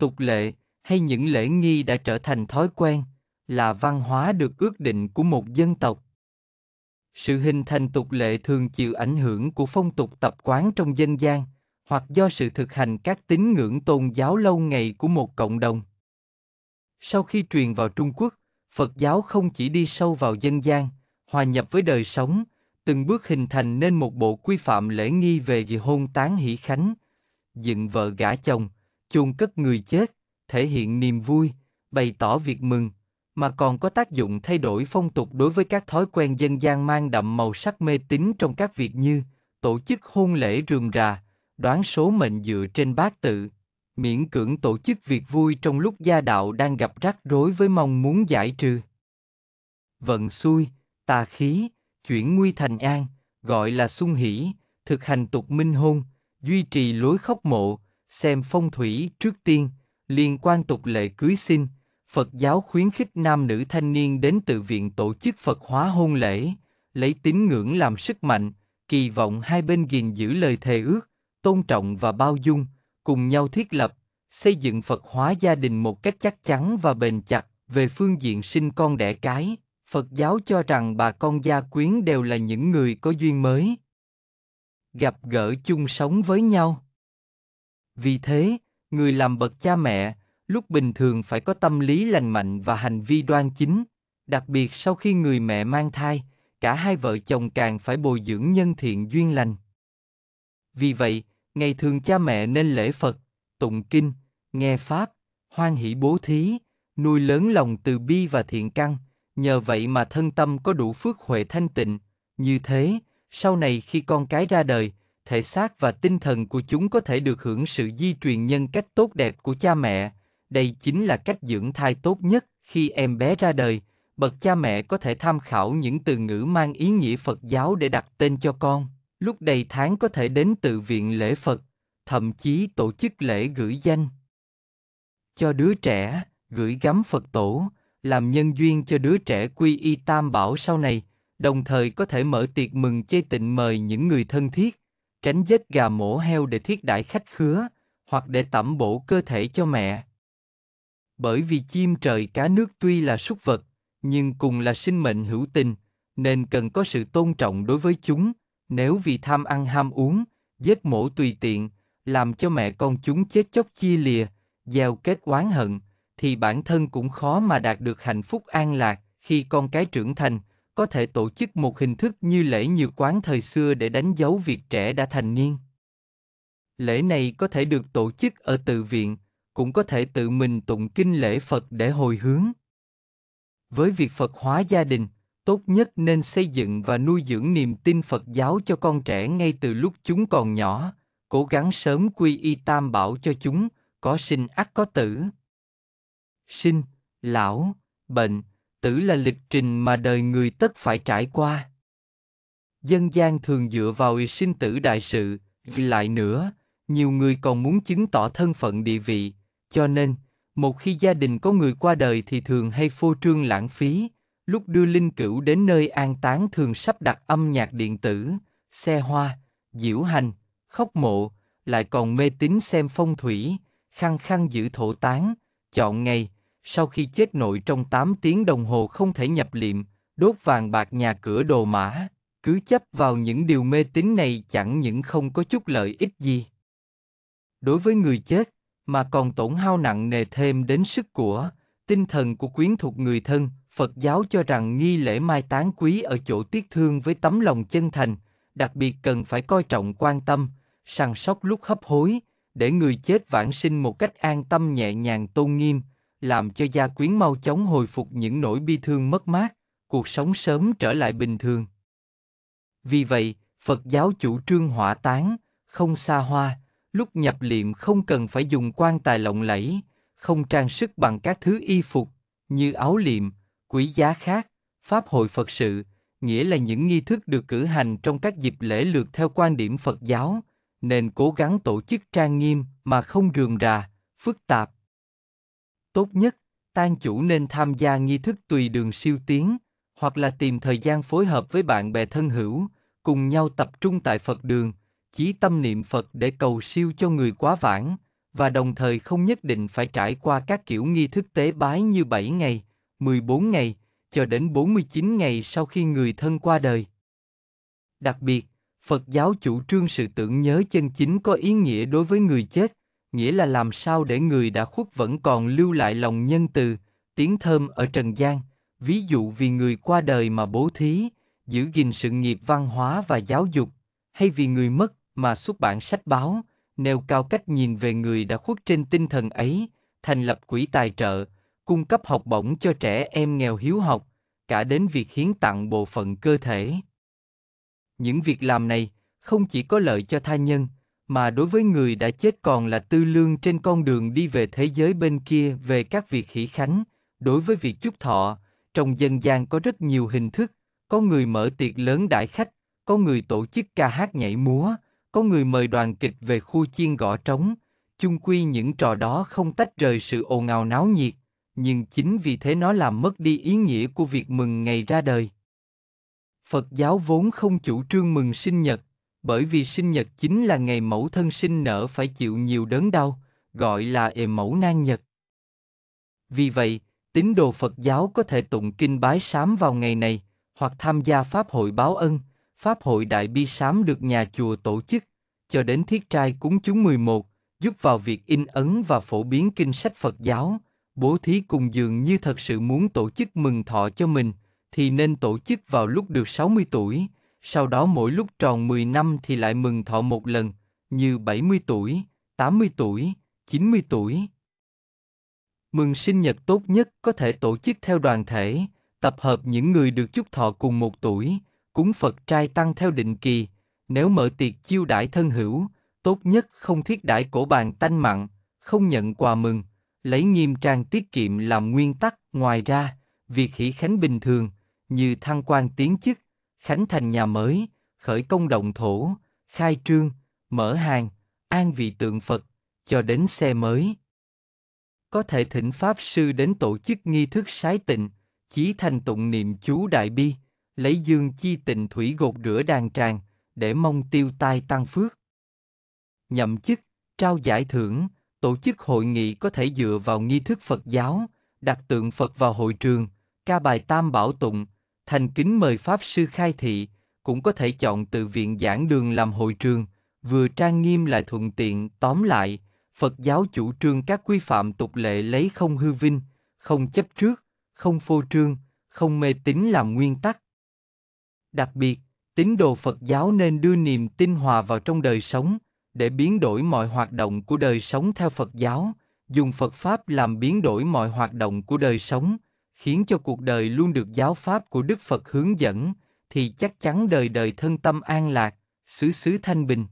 tục lệ hay những lễ nghi đã trở thành thói quen là văn hóa được ước định của một dân tộc sự hình thành tục lệ thường chịu ảnh hưởng của phong tục tập quán trong dân gian hoặc do sự thực hành các tín ngưỡng tôn giáo lâu ngày của một cộng đồng sau khi truyền vào trung quốc phật giáo không chỉ đi sâu vào dân gian hòa nhập với đời sống từng bước hình thành nên một bộ quy phạm lễ nghi về hôn tán hỷ khánh dựng vợ gả chồng chôn cất người chết, thể hiện niềm vui, bày tỏ việc mừng, mà còn có tác dụng thay đổi phong tục đối với các thói quen dân gian mang đậm màu sắc mê tín trong các việc như tổ chức hôn lễ rườm rà, đoán số mệnh dựa trên bát tự, miễn cưỡng tổ chức việc vui trong lúc gia đạo đang gặp rắc rối với mong muốn giải trừ. Vận xui, tà khí, chuyển nguy thành an, gọi là sung hỷ, thực hành tục minh hôn, duy trì lối khóc mộ, xem phong thủy trước tiên, liên quan tục lệ cưới xin, Phật giáo khuyến khích nam nữ thanh niên đến tự viện tổ chức Phật hóa hôn lễ, lấy tín ngưỡng làm sức mạnh, kỳ vọng hai bên gìn giữ lời thề ước, tôn trọng và bao dung, cùng nhau thiết lập, xây dựng Phật hóa gia đình một cách chắc chắn và bền chặt về phương diện sinh con đẻ cái. Phật giáo cho rằng bà con gia quyến đều là những người có duyên mới. Gặp gỡ chung sống với nhau vì thế, người làm bậc cha mẹ, lúc bình thường phải có tâm lý lành mạnh và hành vi đoan chính, đặc biệt sau khi người mẹ mang thai, cả hai vợ chồng càng phải bồi dưỡng nhân thiện duyên lành. Vì vậy, ngày thường cha mẹ nên lễ Phật, tụng kinh, nghe Pháp, hoan hỷ bố thí, nuôi lớn lòng từ bi và thiện căn, nhờ vậy mà thân tâm có đủ phước huệ thanh tịnh. Như thế, sau này khi con cái ra đời, thể xác và tinh thần của chúng có thể được hưởng sự di truyền nhân cách tốt đẹp của cha mẹ đây chính là cách dưỡng thai tốt nhất khi em bé ra đời bậc cha mẹ có thể tham khảo những từ ngữ mang ý nghĩa phật giáo để đặt tên cho con lúc đầy tháng có thể đến tự viện lễ phật thậm chí tổ chức lễ gửi danh cho đứa trẻ gửi gắm phật tổ làm nhân duyên cho đứa trẻ quy y tam bảo sau này đồng thời có thể mở tiệc mừng chê tịnh mời những người thân thiết tránh giết gà mổ heo để thiết đãi khách khứa, hoặc để tẩm bổ cơ thể cho mẹ. Bởi vì chim trời cá nước tuy là súc vật, nhưng cùng là sinh mệnh hữu tình, nên cần có sự tôn trọng đối với chúng, nếu vì tham ăn ham uống, giết mổ tùy tiện, làm cho mẹ con chúng chết chóc chia lìa, gieo kết oán hận, thì bản thân cũng khó mà đạt được hạnh phúc an lạc khi con cái trưởng thành, có thể tổ chức một hình thức như lễ nhược quán thời xưa để đánh dấu việc trẻ đã thành niên. Lễ này có thể được tổ chức ở tự viện, cũng có thể tự mình tụng kinh lễ Phật để hồi hướng. Với việc Phật hóa gia đình, tốt nhất nên xây dựng và nuôi dưỡng niềm tin Phật giáo cho con trẻ ngay từ lúc chúng còn nhỏ, cố gắng sớm quy y tam bảo cho chúng, có sinh ắt có tử. Sinh, lão, bệnh, tử là lịch trình mà đời người tất phải trải qua. Dân gian thường dựa vào sinh tử đại sự, lại nữa, nhiều người còn muốn chứng tỏ thân phận địa vị, cho nên, một khi gia đình có người qua đời thì thường hay phô trương lãng phí, lúc đưa linh cữu đến nơi an táng thường sắp đặt âm nhạc điện tử, xe hoa, diễu hành, khóc mộ, lại còn mê tín xem phong thủy, khăng khăng giữ thổ tán, chọn ngày, sau khi chết nội trong 8 tiếng đồng hồ không thể nhập liệm, đốt vàng bạc nhà cửa đồ mã, cứ chấp vào những điều mê tín này chẳng những không có chút lợi ích gì. Đối với người chết, mà còn tổn hao nặng nề thêm đến sức của, tinh thần của quyến thuộc người thân, Phật giáo cho rằng nghi lễ mai táng quý ở chỗ tiếc thương với tấm lòng chân thành, đặc biệt cần phải coi trọng quan tâm, săn sóc lúc hấp hối, để người chết vãng sinh một cách an tâm nhẹ nhàng tôn nghiêm, làm cho gia quyến mau chóng hồi phục những nỗi bi thương mất mát, cuộc sống sớm trở lại bình thường. Vì vậy, Phật giáo chủ trương hỏa táng, không xa hoa, lúc nhập liệm không cần phải dùng quan tài lộng lẫy, không trang sức bằng các thứ y phục, như áo liệm, quý giá khác, pháp hội Phật sự, nghĩa là những nghi thức được cử hành trong các dịp lễ lượt theo quan điểm Phật giáo, nên cố gắng tổ chức trang nghiêm mà không rườm rà, phức tạp, Tốt nhất, tang chủ nên tham gia nghi thức tùy đường siêu tiến, hoặc là tìm thời gian phối hợp với bạn bè thân hữu, cùng nhau tập trung tại Phật đường, chí tâm niệm Phật để cầu siêu cho người quá vãng, và đồng thời không nhất định phải trải qua các kiểu nghi thức tế bái như 7 ngày, 14 ngày, cho đến 49 ngày sau khi người thân qua đời. Đặc biệt, Phật giáo chủ trương sự tưởng nhớ chân chính có ý nghĩa đối với người chết, nghĩa là làm sao để người đã khuất vẫn còn lưu lại lòng nhân từ, tiếng thơm ở trần gian, ví dụ vì người qua đời mà bố thí, giữ gìn sự nghiệp văn hóa và giáo dục, hay vì người mất mà xuất bản sách báo, nêu cao cách nhìn về người đã khuất trên tinh thần ấy, thành lập quỹ tài trợ, cung cấp học bổng cho trẻ em nghèo hiếu học, cả đến việc hiến tặng bộ phận cơ thể. Những việc làm này không chỉ có lợi cho tha nhân, mà đối với người đã chết còn là tư lương trên con đường đi về thế giới bên kia về các việc hỷ khánh, đối với việc chúc thọ, trong dân gian có rất nhiều hình thức, có người mở tiệc lớn đãi khách, có người tổ chức ca hát nhảy múa, có người mời đoàn kịch về khu chiên gõ trống, chung quy những trò đó không tách rời sự ồn ào náo nhiệt, nhưng chính vì thế nó làm mất đi ý nghĩa của việc mừng ngày ra đời. Phật giáo vốn không chủ trương mừng sinh nhật, bởi vì sinh nhật chính là ngày mẫu thân sinh nở phải chịu nhiều đớn đau, gọi là ề mẫu nan nhật. Vì vậy, tín đồ Phật giáo có thể tụng kinh bái sám vào ngày này, hoặc tham gia Pháp hội báo ân, Pháp hội đại bi sám được nhà chùa tổ chức, cho đến thiết trai cúng chúng 11, giúp vào việc in ấn và phổ biến kinh sách Phật giáo, bố thí cùng dường như thật sự muốn tổ chức mừng thọ cho mình, thì nên tổ chức vào lúc được 60 tuổi, sau đó mỗi lúc tròn 10 năm thì lại mừng thọ một lần, như 70 tuổi, 80 tuổi, 90 tuổi. Mừng sinh nhật tốt nhất có thể tổ chức theo đoàn thể, tập hợp những người được chúc thọ cùng một tuổi, cúng Phật trai tăng theo định kỳ, nếu mở tiệc chiêu đãi thân hữu, tốt nhất không thiết đãi cổ bàn tanh mặn, không nhận quà mừng, lấy nghiêm trang tiết kiệm làm nguyên tắc. Ngoài ra, việc hỷ khánh bình thường, như thăng quan tiến chức, khánh thành nhà mới, khởi công động thổ, khai trương, mở hàng, an vị tượng Phật, cho đến xe mới. Có thể thỉnh Pháp Sư đến tổ chức nghi thức sái tịnh, chí thành tụng niệm chú Đại Bi, lấy dương chi tịnh thủy gột rửa đàn tràng, để mong tiêu tai tăng phước. Nhậm chức, trao giải thưởng, tổ chức hội nghị có thể dựa vào nghi thức Phật giáo, đặt tượng Phật vào hội trường, ca bài tam bảo tụng, thành kính mời Pháp Sư khai thị, cũng có thể chọn từ viện giảng đường làm hội trường, vừa trang nghiêm lại thuận tiện, tóm lại, Phật giáo chủ trương các quy phạm tục lệ lấy không hư vinh, không chấp trước, không phô trương, không mê tín làm nguyên tắc. Đặc biệt, tín đồ Phật giáo nên đưa niềm tin hòa vào trong đời sống, để biến đổi mọi hoạt động của đời sống theo Phật giáo, dùng Phật pháp làm biến đổi mọi hoạt động của đời sống, khiến cho cuộc đời luôn được giáo pháp của Đức Phật hướng dẫn, thì chắc chắn đời đời thân tâm an lạc, xứ xứ thanh bình.